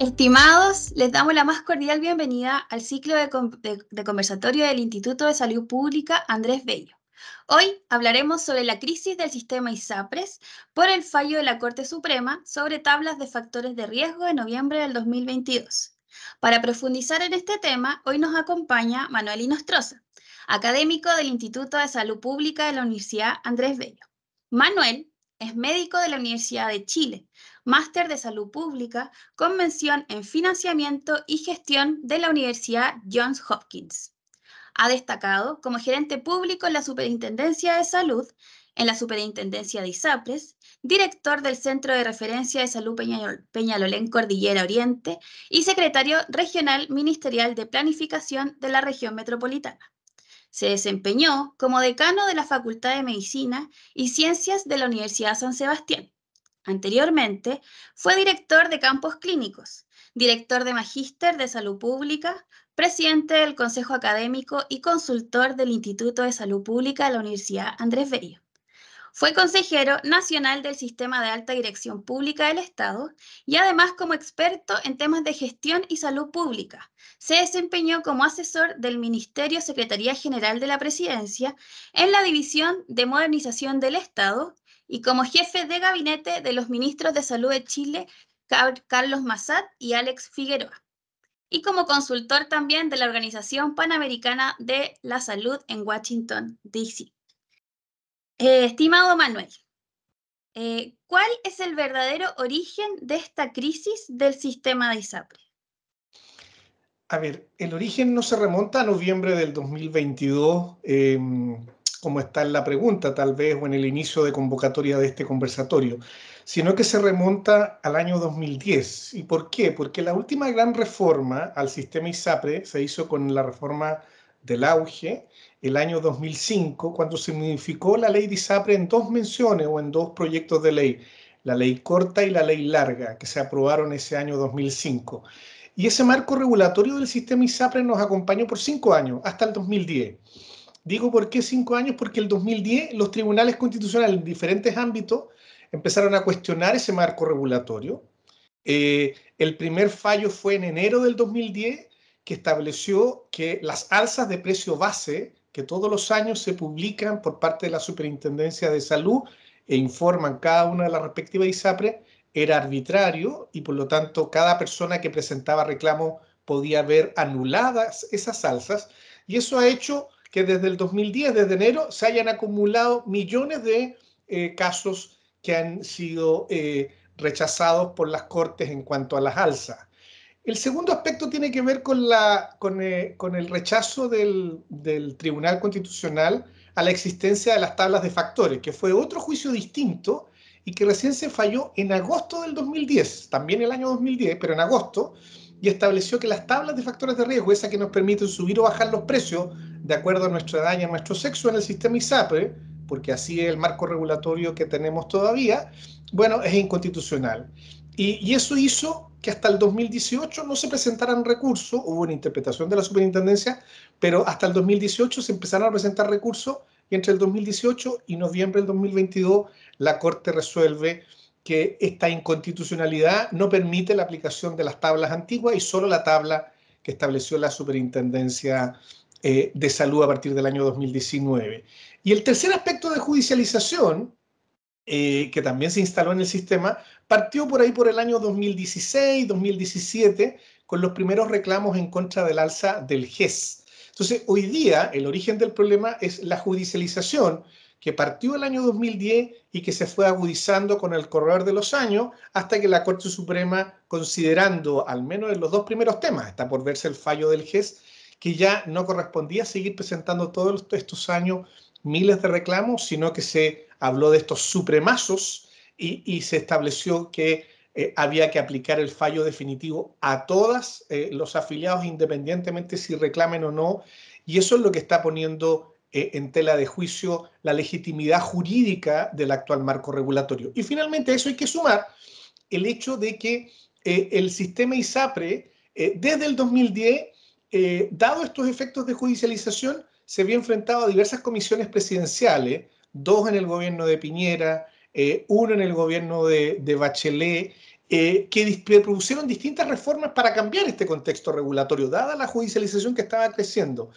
Estimados, les damos la más cordial bienvenida al ciclo de, conversatorio del Instituto de Salud Pública Andrés Bello. Hoy hablaremos sobre la crisis del sistema ISAPRES por el fallo de la Corte Suprema sobre tablas de factores de riesgo de noviembre del 2022. Para profundizar en este tema, hoy nos acompaña Manuel Inostroza, académico del Instituto de Salud Pública de la Universidad Andrés Bello. Manuel es médico de la Universidad de Chile, máster de salud pública con mención en financiamiento y gestión de la Universidad Johns Hopkins. Ha destacado como gerente público en la Superintendencia de Salud, en la Superintendencia de ISAPRES, director del Centro de Referencia de Salud Peñalolén Cordillera Oriente y secretario regional ministerial de Planificación de la región metropolitana. Se desempeñó como decano de la Facultad de Medicina y Ciencias de la Universidad San Sebastián Anteriormente, fue director de campos clínicos, director de Magíster de Salud Pública, presidente del Consejo Académico y consultor del Instituto de Salud Pública de la Universidad Andrés Bello. Fue consejero nacional del Sistema de Alta Dirección Pública del Estado y además como experto en temas de gestión y salud pública. Se desempeñó como asesor del Ministerio Secretaría General de la Presidencia en la División de Modernización del Estado y como jefe de gabinete de los ministros de Salud de Chile, Carlos Massat y Alex Figueroa, y como consultor también de la Organización Panamericana de la Salud en Washington, D.C. Eh, estimado Manuel, eh, ¿cuál es el verdadero origen de esta crisis del sistema de ISAPRE? A ver, el origen no se remonta a noviembre del 2022 como está en la pregunta tal vez o en el inicio de convocatoria de este conversatorio, sino que se remonta al año 2010. ¿Y por qué? Porque la última gran reforma al sistema ISAPRE se hizo con la reforma del auge el año 2005, cuando se modificó la ley de ISAPRE en dos menciones o en dos proyectos de ley, la ley corta y la ley larga, que se aprobaron ese año 2005. Y ese marco regulatorio del sistema ISAPRE nos acompañó por cinco años, hasta el 2010. Digo por qué cinco años, porque el 2010 los tribunales constitucionales en diferentes ámbitos empezaron a cuestionar ese marco regulatorio. Eh, el primer fallo fue en enero del 2010, que estableció que las alzas de precio base que todos los años se publican por parte de la Superintendencia de Salud e informan cada una de las respectivas ISAPRE, era arbitrario y por lo tanto cada persona que presentaba reclamo podía ver anuladas esas alzas y eso ha hecho que desde el 2010, desde enero, se hayan acumulado millones de eh, casos que han sido eh, rechazados por las Cortes en cuanto a las alzas. El segundo aspecto tiene que ver con, eh, el rechazo del, Tribunal Constitucional a la existencia de las tablas de factores, que fue otro juicio distinto y que recién se falló en agosto del 2010, también el año 2010, pero en agosto, y estableció que las tablas de factores de riesgo, esas que nos permiten subir o bajar los precios de acuerdo a nuestra edad y a nuestro sexo en el sistema ISAPRE, ¿eh? porque así es el marco regulatorio que tenemos todavía, bueno, es inconstitucional. Y, y eso hizo que hasta el 2018 no se presentaran recursos, hubo una interpretación de la superintendencia, pero hasta el 2018 se empezaron a presentar recursos y entre el 2018 y noviembre del 2022 la Corte resuelve que esta inconstitucionalidad no permite la aplicación de las tablas antiguas y solo la tabla que estableció la Superintendencia eh, de Salud a partir del año 2019. Y el tercer aspecto de judicialización, eh, que también se instaló en el sistema, partió por ahí por el año 2016, 2017, con los primeros reclamos en contra del alza del GES. Entonces, hoy día el origen del problema es la judicialización que partió el año 2010 y que se fue agudizando con el correr de los años hasta que la Corte Suprema, considerando al menos en los dos primeros temas, está por verse el fallo del GES, que ya no correspondía seguir presentando todos estos años miles de reclamos, sino que se habló de estos supremazos y, se estableció que eh, había que aplicar el fallo definitivo a todos eh, los afiliados, independientemente si reclamen o no. Y eso es lo que está poniendo eh, en tela de juicio la legitimidad jurídica del actual marco regulatorio. Y finalmente a eso hay que sumar el hecho de que eh, el sistema ISAPRE, eh, desde el 2010, dado estos efectos de judicialización, se había enfrentado a diversas comisiones presidenciales, dos en el gobierno de Piñera, uno en el gobierno de, Bachelet, que produjeron distintas reformas para cambiar este contexto regulatorio, dada la judicialización que estaba creciendo.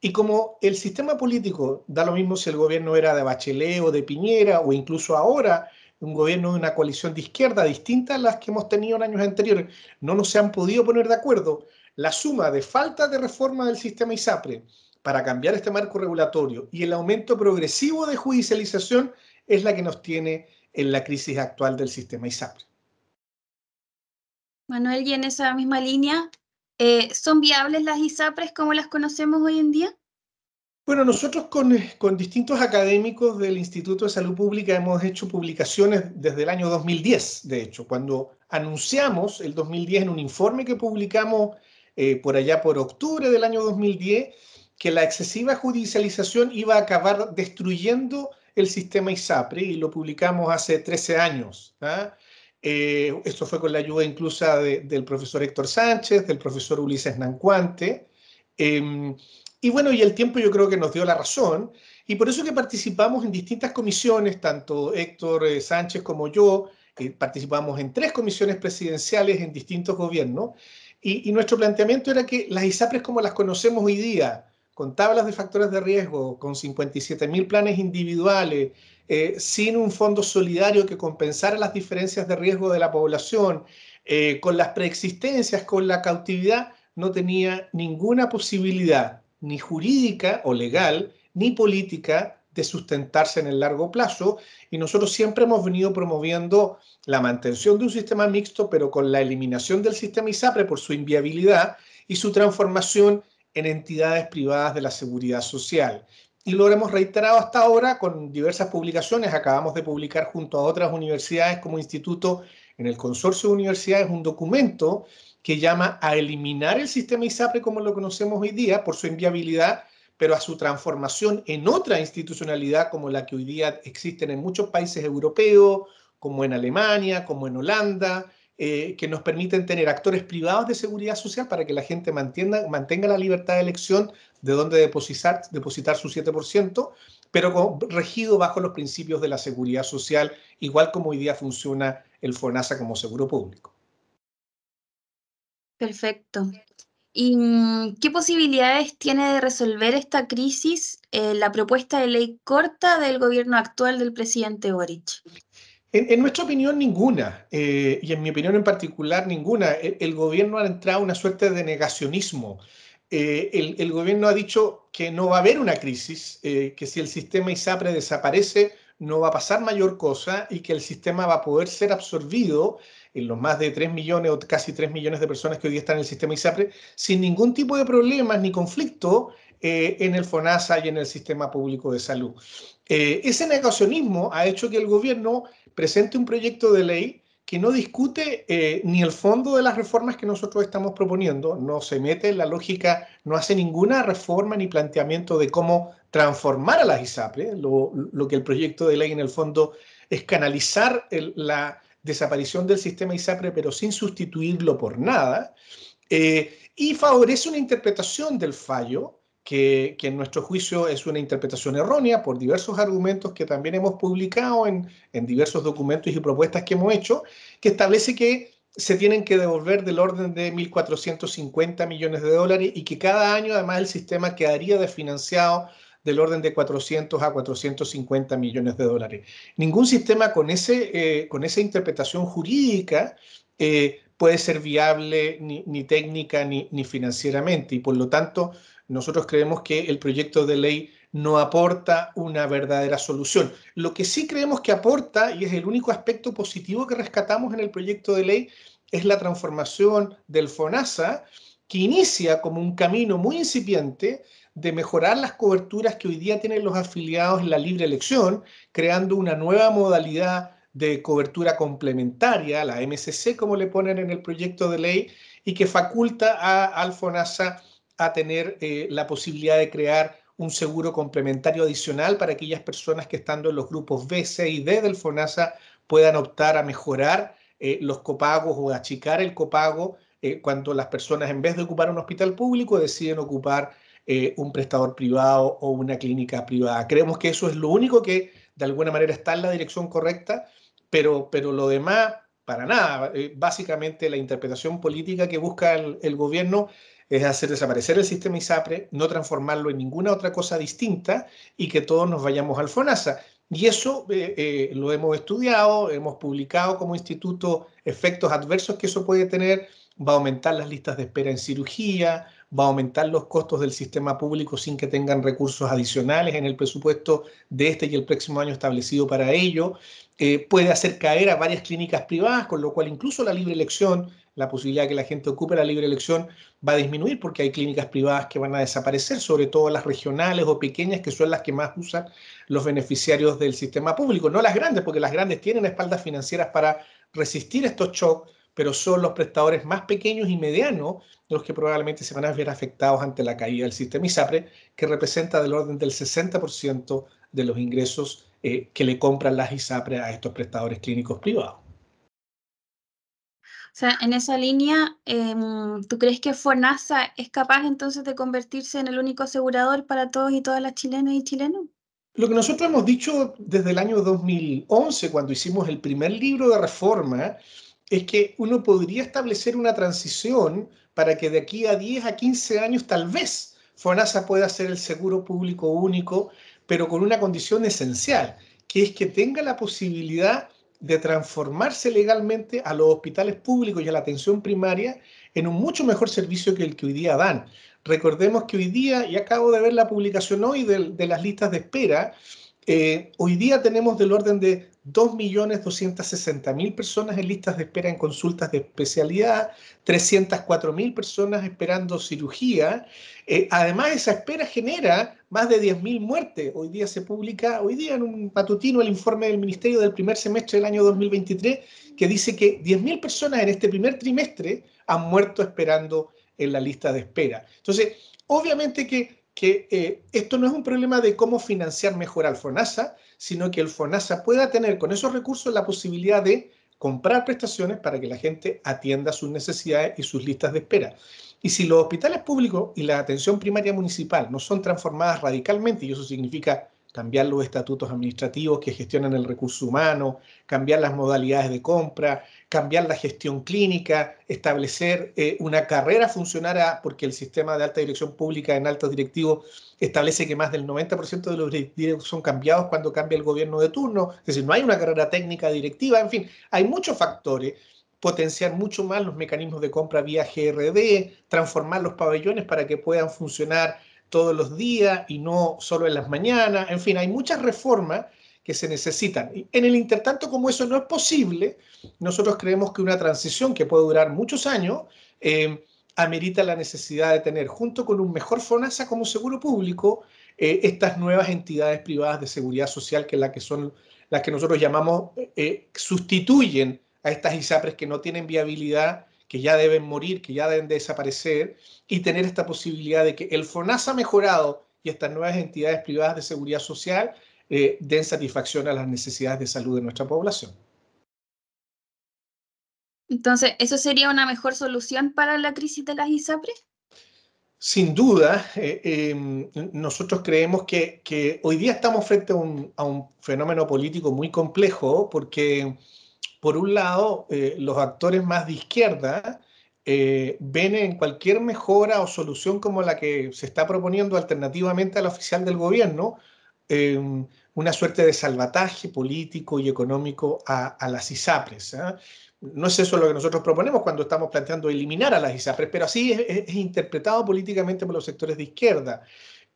Y como el sistema político, da lo mismo si el gobierno era de Bachelet o de Piñera, o incluso ahora un gobierno de una coalición de izquierda distinta a las que hemos tenido en años anteriores, no nos se han podido poner de acuerdo, la suma de falta de reforma del sistema ISAPRE para cambiar este marco regulatorio y el aumento progresivo de judicialización es la que nos tiene en la crisis actual del sistema ISAPRE. Manuel, y en esa misma línea, eh, ¿Son viables las ISAPRES como las conocemos hoy en día? Bueno, nosotros eh, con, distintos académicos del Instituto de Salud Pública hemos hecho publicaciones desde el año 2010, de hecho, cuando anunciamos el 2010 en un informe que publicamos eh, por allá por octubre del año 2010, que la excesiva judicialización iba a acabar destruyendo el sistema ISAPRE y lo publicamos hace 13 años. ¿ah? Eh, esto fue con la ayuda incluso del profesor Héctor Sánchez, del profesor Ulises Nancuante. Em, y bueno, y el tiempo yo creo que nos dio la razón. Y por eso que participamos en distintas comisiones, tanto Héctor eh, Sánchez como yo, eh, participamos en tres comisiones presidenciales en distintos gobiernos. Y, y, nuestro planteamiento era que las ISAPRES como las conocemos hoy día, con tablas de factores de riesgo, con 57.000 planes individuales, eh, sin un fondo solidario que compensara las diferencias de riesgo de la población, eh, con las preexistencias, con la cautividad, no tenía ninguna posibilidad, ni jurídica o legal, ni política, de sustentarse en el largo plazo. Y nosotros siempre hemos venido promoviendo la mantención de un sistema mixto, pero con la eliminación del sistema ISAPRE por su inviabilidad y su transformación en entidades privadas de la seguridad social y lo hemos reiterado hasta ahora con diversas publicaciones. Acabamos de publicar junto a otras universidades como instituto en el consorcio de universidades un documento que llama a eliminar el sistema ISAPRE como lo conocemos hoy día por su inviabilidad, pero a su transformación en otra institucionalidad como la que hoy día existen en muchos países europeos, como en Alemania, como en Holanda, eh, que nos permiten tener actores privados de seguridad social para que la gente mantenga, mantenga la libertad de elección de dónde depositar, depositar su 7%, pero regido bajo los principios de la seguridad social, igual como hoy día funciona el FONASA como seguro público. Perfecto. ¿Y mm, qué posibilidades tiene de resolver esta crisis eh, la propuesta de ley corta del gobierno actual del presidente Boric? En, nuestra opinión, ninguna, eh, y en mi opinión en particular, ninguna. El, gobierno ha entrado una suerte de negacionismo. Eh, el, gobierno ha dicho que no va a haber una crisis, eh, que si el sistema ISAPRE desaparece, no va a pasar mayor cosa y que el sistema va a poder ser absorbido en los más de 3 millones o casi 3 millones de personas que hoy día están en el sistema ISAPRE sin ningún tipo de problemas ni conflicto eh, en el FONASA y en el sistema público de salud. Eh, ese negacionismo ha hecho que el gobierno presente un proyecto de ley que no discute eh, ni el fondo de las reformas que nosotros estamos proponiendo, no se mete en la lógica, no hace ninguna reforma ni planteamiento de cómo transformar a las ISAPRE, lo, que el proyecto de ley en el fondo es canalizar la desaparición del sistema ISAPRE, pero sin sustituirlo por nada, y favorece una interpretación del fallo que, en nuestro juicio es una interpretación errónea por diversos argumentos que también hemos publicado en, diversos documentos y propuestas que hemos hecho, que establece que se tienen que devolver del orden de 1.450 millones de dólares y que cada año además el sistema quedaría desfinanciado del orden de 400 a 450 millones de dólares. Ningún sistema con, ese, eh, con esa interpretación jurídica eh, puede ser viable ni, técnica ni, ni, financieramente y por lo tanto nosotros creemos que el proyecto de ley no aporta una verdadera solución. Lo que sí creemos que aporta, y es el único aspecto positivo que rescatamos en el proyecto de ley, es la transformación del FONASA, que inicia como un camino muy incipiente de mejorar las coberturas que hoy día tienen los afiliados en la libre elección, creando una nueva modalidad de cobertura complementaria, la MSC, como le ponen en el proyecto de ley, y que faculta a Alfonasa a tener eh, la posibilidad de crear un seguro complementario adicional para aquellas personas que estando en los grupos B, C y D del FONASA puedan optar a mejorar eh, los copagos o achicar el copago eh, cuando las personas en vez de ocupar un hospital público deciden ocupar un prestador privado o una clínica privada. Creemos que eso es lo único que de alguna manera está en la dirección correcta, pero, pero lo demás, para nada. básicamente la interpretación política que busca el gobierno es hacer desaparecer el sistema ISAPRE, no transformarlo en ninguna otra cosa distinta y que todos nos vayamos al FONASA. Y eso eh, eh, lo hemos estudiado, hemos publicado como instituto efectos adversos que eso puede tener, va a aumentar las listas de espera en cirugía, va a aumentar los costos del sistema público sin que tengan recursos adicionales en el presupuesto de este y el próximo año establecido para ello, eh, puede hacer caer a varias clínicas privadas, con lo cual incluso la libre elección la posibilidad de que la gente ocupe la libre elección va a disminuir porque hay clínicas privadas que van a desaparecer, sobre todo las regionales o pequeñas, que son las que más usan los beneficiarios del sistema público, no las grandes, porque las grandes tienen espaldas financieras para resistir estos shocks, pero son los prestadores más pequeños y medianos los que probablemente se van a ver afectados ante la caída del sistema ISAPRE, que representa del orden del 60% de los ingresos eh, que le compran las ISAPRE a estos prestadores clínicos privados sea, en esa línea, em, ¿tú crees que FONASA es capaz entonces de convertirse en el único asegurador para todos y todas las chilenas y chilenos? Lo que nosotros hemos dicho desde el año 2011, cuando hicimos el primer libro de reforma, es que uno podría establecer una transición para que de aquí a 10 a 15 años tal vez FONASA pueda ser el seguro público único, pero con una condición esencial, que es que tenga la posibilidad de transformarse legalmente a los hospitales públicos y a la atención primaria en un mucho mejor servicio que el que hoy día dan. Recordemos que hoy día, y acabo de ver la publicación hoy de, las listas de espera, eh, hoy día tenemos del orden de 2.260.000 personas en listas de espera en consultas de especialidad, 304.000 personas esperando cirugía. Eh, además, esa espera genera más de 10.000 muertes. Hoy día se publica, hoy día en un patutino el informe del Ministerio del primer semestre del año 2023 que dice que 10.000 personas en este primer trimestre han muerto esperando en la lista de espera. Entonces, obviamente que que eh, esto no es un problema de cómo financiar mejor al FONASA, sino que el FONASA pueda tener con esos recursos la posibilidad de comprar prestaciones para que la gente atienda sus necesidades y sus listas de espera. Y si los hospitales públicos y la atención primaria municipal no son transformadas radicalmente, y eso significa cambiar los estatutos administrativos que gestionan el recurso humano, cambiar las modalidades de compra, cambiar la gestión clínica, establecer eh, una carrera funcionaria, porque el sistema de alta dirección pública en altos directivos establece que más del 90% de los directivos son cambiados cuando cambia el gobierno de turno, es decir, no hay una carrera técnica directiva, en fin, hay muchos factores potenciar mucho más los mecanismos de compra vía GRD, transformar los pabellones para que puedan funcionar todos los días y no solo en las mañanas. En fin, hay muchas reformas que se necesitan. En el intertanto, como eso no es posible, nosotros creemos que una transición que puede durar muchos años eh, amerita la necesidad de tener, junto con un mejor FONASA como seguro público, eh, estas nuevas entidades privadas de seguridad social, que, la que son las que nosotros llamamos, eh, sustituyen a estas ISAPRES que no tienen viabilidad que ya deben morir, que ya deben desaparecer, y tener esta posibilidad de que el FONASA mejorado y estas nuevas entidades privadas de seguridad social eh, den satisfacción a las necesidades de salud de nuestra población. Entonces, ¿eso sería una mejor solución para la crisis de las ISAPRES? Sin duda, eh, em, nosotros creemos que, hoy día estamos frente a un, fenómeno político muy complejo porque por un lado, eh, los actores más de izquierda eh, ven en cualquier mejora o solución como la que se está proponiendo alternativamente a la oficial del gobierno, em, una suerte de salvataje político y económico a, las ISAPRES. ¿ah? No es eso lo que nosotros proponemos cuando estamos planteando eliminar a las ISAPRES, pero así es, interpretado políticamente por los sectores de izquierda.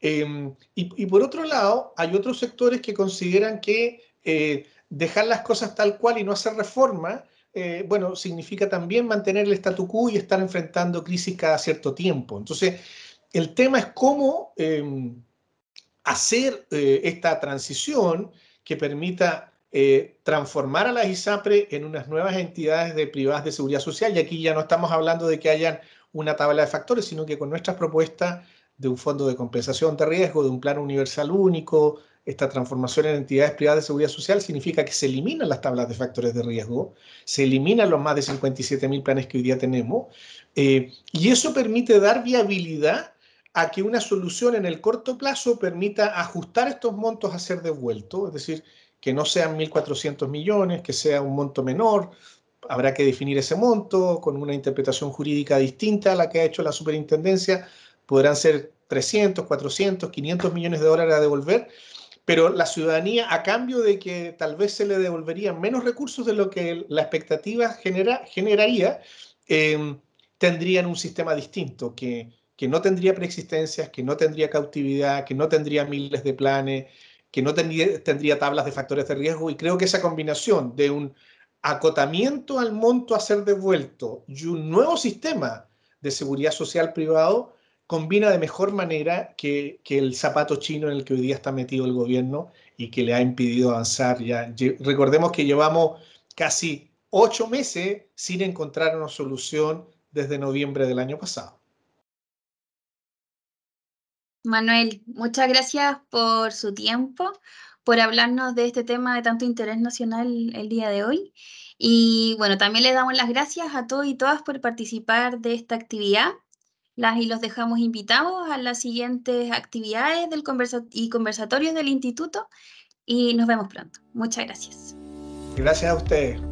Em, y, por otro lado, hay otros sectores que consideran que eh, dejar las cosas tal cual y no hacer reforma, eh, bueno, significa también mantener el statu quo y estar enfrentando crisis cada cierto tiempo. Entonces, el tema es cómo em, hacer eh, esta transición que permita eh, transformar a las ISAPRE en unas nuevas entidades de privadas de seguridad social. Y aquí ya no estamos hablando de que hayan una tabla de factores, sino que con nuestras propuestas de un fondo de compensación de riesgo, de un plan universal único, esta transformación en entidades privadas de seguridad social significa que se eliminan las tablas de factores de riesgo, se eliminan los más de 57.000 planes que hoy día tenemos, eh, y eso permite dar viabilidad a que una solución en el corto plazo permita ajustar estos montos a ser devueltos, es decir, que no sean 1.400 millones, que sea un monto menor, habrá que definir ese monto con una interpretación jurídica distinta a la que ha hecho la superintendencia, podrán ser 300, 400, 500 millones de dólares a devolver, pero la ciudadanía a cambio de que tal vez se le devolverían menos recursos de lo que la expectativa genera, generaría, tendría em, tendrían un sistema distinto que, que no tendría preexistencias, que no tendría cautividad, que no tendría miles de planes, que no tendría, tendría tablas de factores de riesgo y creo que esa combinación de un acotamiento al monto a ser devuelto y un nuevo sistema de seguridad social privado combina de mejor manera que, el zapato chino en el que hoy día está metido el gobierno y que le ha impedido avanzar. Ya. Recordemos que llevamos casi ocho meses sin encontrar una solución desde noviembre del año pasado. Manuel, muchas gracias por su tiempo, por hablarnos de este tema de tanto interés nacional el día de hoy. Y bueno, también le damos las gracias a todos y todas por participar de esta actividad y los dejamos invitados a las siguientes actividades del conversa y conversatorios del instituto y nos vemos pronto. Muchas gracias. Gracias a ustedes.